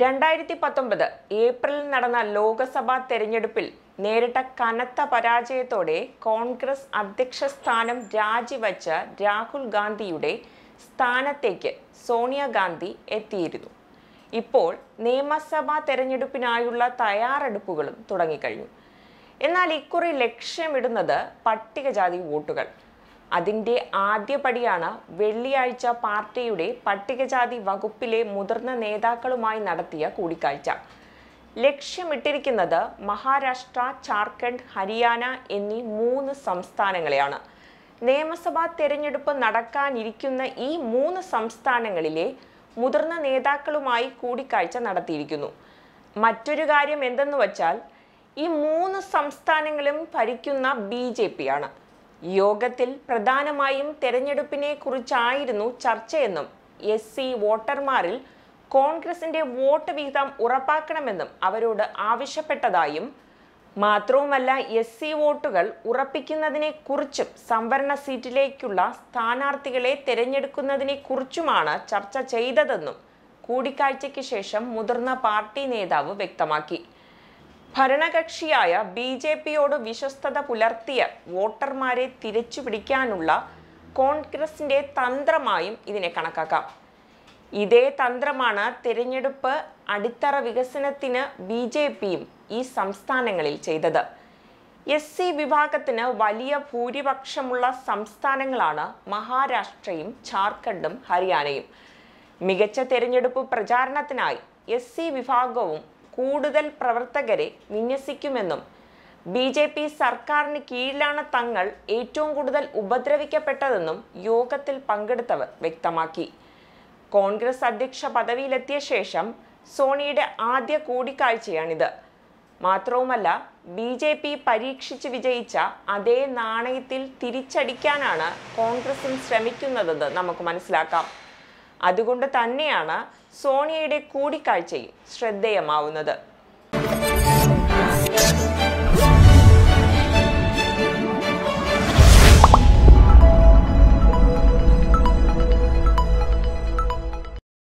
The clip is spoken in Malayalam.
രണ്ടായിരത്തി പത്തൊമ്പത് ഏപ്രിലിൽ നടന്ന ലോക്സഭാ തെരഞ്ഞെടുപ്പിൽ നേരിട്ട കനത്ത പരാജയത്തോടെ കോൺഗ്രസ് അധ്യക്ഷ സ്ഥാനം രാജിവച്ച രാഹുൽ ഗാന്ധിയുടെ സ്ഥാനത്തേക്ക് സോണിയാഗാന്ധി എത്തിയിരുന്നു ഇപ്പോൾ നിയമസഭാ തെരഞ്ഞെടുപ്പിനായുള്ള തയ്യാറെടുപ്പുകളും തുടങ്ങിക്കഴിഞ്ഞു എന്നാൽ ഇക്കുറി ലക്ഷ്യമിടുന്നത് പട്ടികജാതി വോട്ടുകൾ അതിൻ്റെ ആദ്യപടിയാണ് വെള്ളിയാഴ്ച പാർട്ടിയുടെ പട്ടികജാതി വകുപ്പിലെ മുതിർന്ന നേതാക്കളുമായി നടത്തിയ കൂടിക്കാഴ്ച ലക്ഷ്യമിട്ടിരിക്കുന്നത് മഹാരാഷ്ട്ര ജാർഖണ്ഡ് ഹരിയാന എന്നീ മൂന്ന് സംസ്ഥാനങ്ങളെയാണ് നിയമസഭാ തെരഞ്ഞെടുപ്പ് നടക്കാനിരിക്കുന്ന ഈ മൂന്ന് സംസ്ഥാനങ്ങളിലെ മുതിർന്ന നേതാക്കളുമായി കൂടിക്കാഴ്ച നടത്തിയിരിക്കുന്നു മറ്റൊരു കാര്യം എന്തെന്ന് വച്ചാൽ ഈ മൂന്ന് സംസ്ഥാനങ്ങളും ഭരിക്കുന്ന ബി ജെ യോഗത്തിൽ പ്രധാനമായും തെരഞ്ഞെടുപ്പിനെ കുറിച്ചായിരുന്നു ചർച്ചയെന്നും എസ് സി വോട്ടർമാരിൽ കോൺഗ്രസിന്റെ വോട്ട് വിഹിതം ഉറപ്പാക്കണമെന്നും അവരോട് ആവശ്യപ്പെട്ടതായും മാത്രവുമല്ല എസ് സി വോട്ടുകൾ ഉറപ്പിക്കുന്നതിനെക്കുറിച്ചും സംവരണ സീറ്റിലേക്കുള്ള സ്ഥാനാർത്ഥികളെ കുറിച്ചുമാണ് ചർച്ച ചെയ്തതെന്നും കൂടിക്കാഴ്ചയ്ക്ക് ശേഷം മുതിർന്ന പാർട്ടി നേതാവ് വ്യക്തമാക്കി ഭരണകക്ഷിയായ ബി ജെ പിയോട് വിശ്വസ്തത പുലർത്തിയ വോട്ടർമാരെ തിരിച്ചു പിടിക്കാനുള്ള കോൺഗ്രസിൻ്റെ തന്ത്രമായും ഇതിനെ കണക്കാക്കാം ഇതേ തന്ത്രമാണ് തിരഞ്ഞെടുപ്പ് അടിത്തറ വികസനത്തിന് ബി ജെ പിയും ഈ സംസ്ഥാനങ്ങളിൽ ചെയ്തത് എസ് സി വിഭാഗത്തിന് വലിയ ഭൂരിപക്ഷമുള്ള സംസ്ഥാനങ്ങളാണ് മഹാരാഷ്ട്രയും ഝാർഖണ്ഡും ഹരിയാനയും മികച്ച തിരഞ്ഞെടുപ്പ് പ്രചാരണത്തിനായി എസ് സി വിഭാഗവും കൂടുതൽ പ്രവർത്തകരെ വിന്യസിക്കുമെന്നും ബി ജെ പി സർക്കാരിന് കീഴിലാണ് തങ്ങൾ ഏറ്റവും കൂടുതൽ ഉപദ്രവിക്കപ്പെട്ടതെന്നും യോഗത്തിൽ പങ്കെടുത്തവർ വ്യക്തമാക്കി കോൺഗ്രസ് അധ്യക്ഷ പദവിയിലെത്തിയ ശേഷം സോണിയുടെ ആദ്യ കൂടിക്കാഴ്ചയാണിത് മാത്രവുമല്ല ബി ജെ പി പരീക്ഷിച്ച് വിജയിച്ച അതേ നാണയത്തിൽ തിരിച്ചടിക്കാനാണ് കോൺഗ്രസും ശ്രമിക്കുന്നതെന്ന് നമുക്ക് മനസ്സിലാക്കാം അതുകൊണ്ട് തന്നെയാണ് സോണിയയുടെ കൂടിക്കാഴ്ചയിൽ ശ്രദ്ധേയമാവുന്നത്